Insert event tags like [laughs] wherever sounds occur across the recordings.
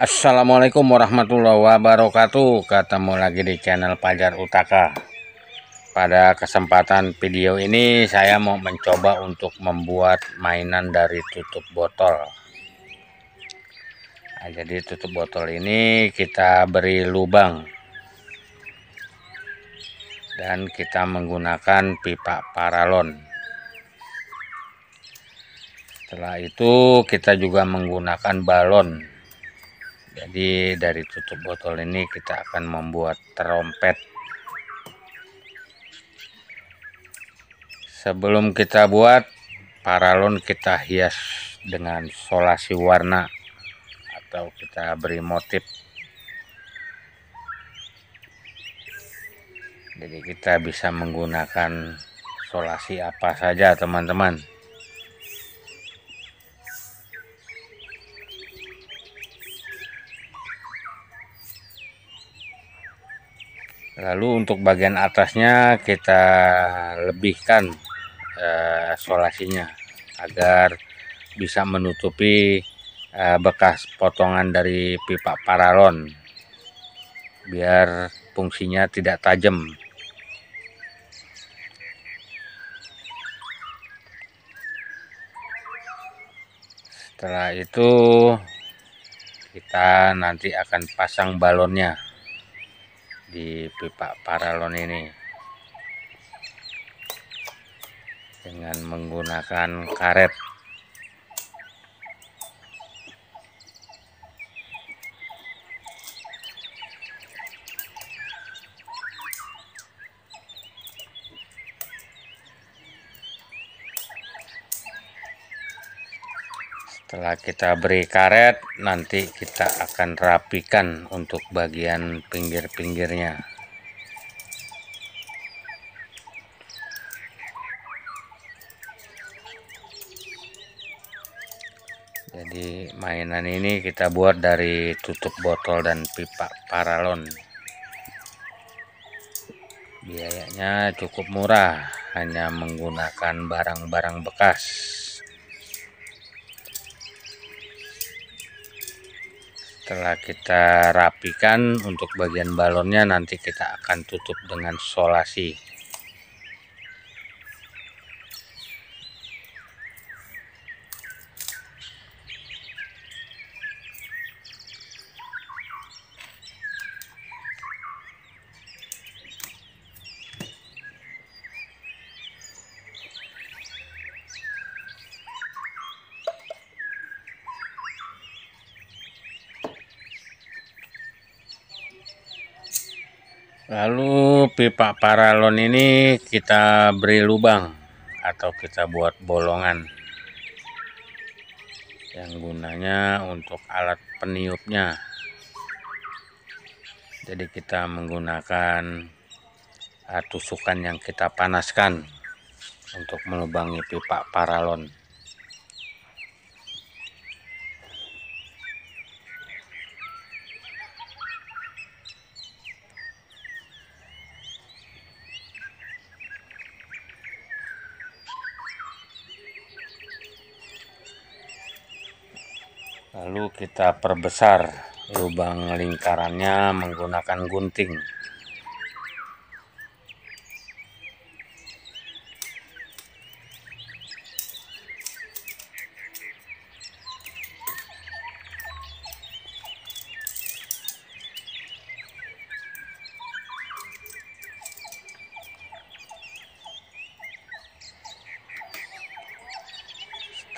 Assalamualaikum warahmatullahi wabarakatuh ketemu lagi di channel Pajar Utaka pada kesempatan video ini saya mau mencoba untuk membuat mainan dari tutup botol nah, jadi tutup botol ini kita beri lubang dan kita menggunakan pipa paralon setelah itu kita juga menggunakan balon jadi dari tutup botol ini kita akan membuat trompet sebelum kita buat paralon kita hias dengan solasi warna atau kita beri motif jadi kita bisa menggunakan solasi apa saja teman-teman lalu untuk bagian atasnya kita lebihkan eh, solasinya agar bisa menutupi eh, bekas potongan dari pipa paralon biar fungsinya tidak tajam setelah itu kita nanti akan pasang balonnya di pipa paralon ini dengan menggunakan karet setelah kita beri karet nanti kita akan rapikan untuk bagian pinggir-pinggirnya jadi mainan ini kita buat dari tutup botol dan pipa paralon biayanya cukup murah hanya menggunakan barang-barang bekas setelah kita rapikan untuk bagian balonnya nanti kita akan tutup dengan solasi Lalu pipa paralon ini kita beri lubang atau kita buat bolongan yang gunanya untuk alat peniupnya. Jadi kita menggunakan tusukan yang kita panaskan untuk melubangi pipa paralon. lalu kita perbesar lubang lingkarannya menggunakan gunting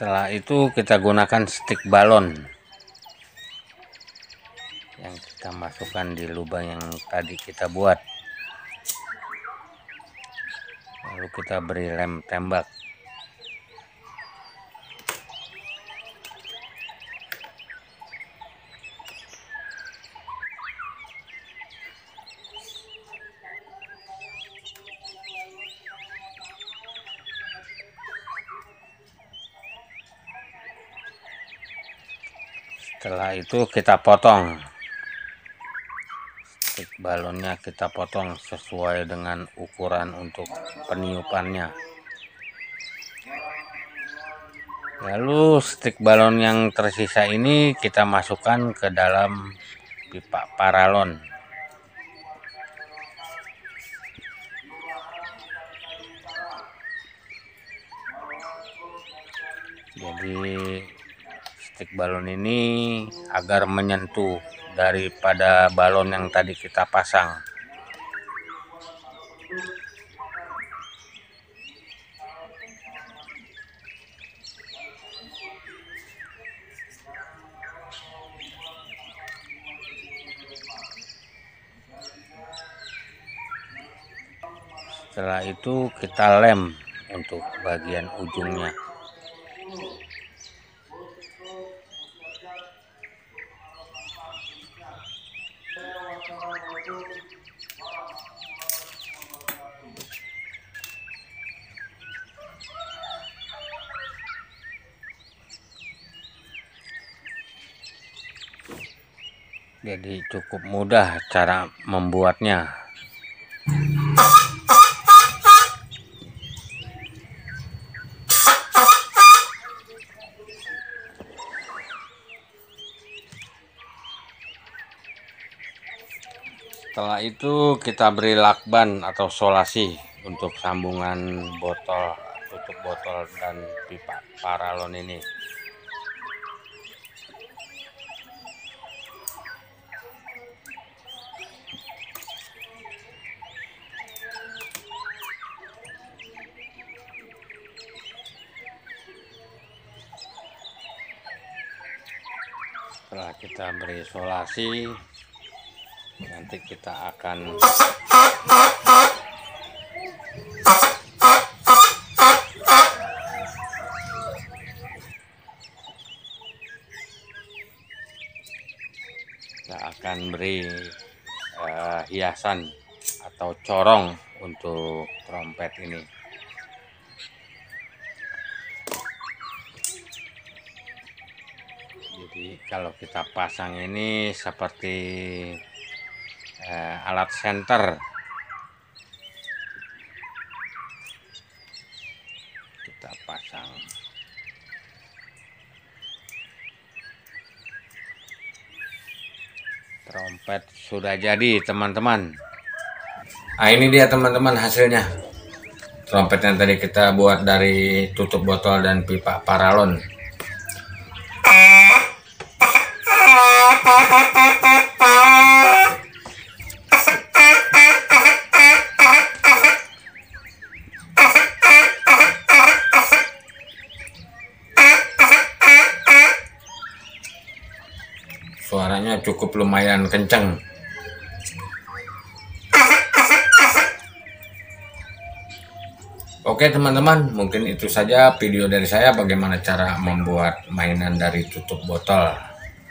setelah itu kita gunakan stick balon yang kita masukkan di lubang yang tadi kita buat lalu kita beri lem tembak setelah itu kita potong stick balonnya kita potong sesuai dengan ukuran untuk peniupannya lalu stick balon yang tersisa ini kita masukkan ke dalam pipa paralon jadi plastik balon ini agar menyentuh daripada balon yang tadi kita pasang setelah itu kita lem untuk bagian ujungnya jadi cukup mudah cara membuatnya Setelah itu kita beri lakban atau solasi untuk sambungan botol, tutup botol dan pipa paralon ini. Setelah kita beri solasi nanti kita akan kita akan beri uh, hiasan atau corong untuk trompet ini jadi kalau kita pasang ini seperti eh, alat senter kita pasang trompet sudah jadi teman-teman nah ini dia teman-teman hasilnya trompet yang tadi kita buat dari tutup botol dan pipa paralon [laughs] suaranya cukup lumayan kencang Oke teman-teman, mungkin itu saja video dari saya bagaimana cara membuat mainan dari tutup botol.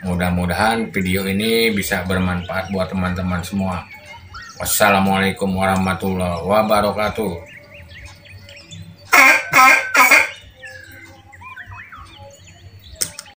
Mudah-mudahan video ini bisa bermanfaat buat teman-teman semua. Wassalamualaikum warahmatullahi wabarakatuh.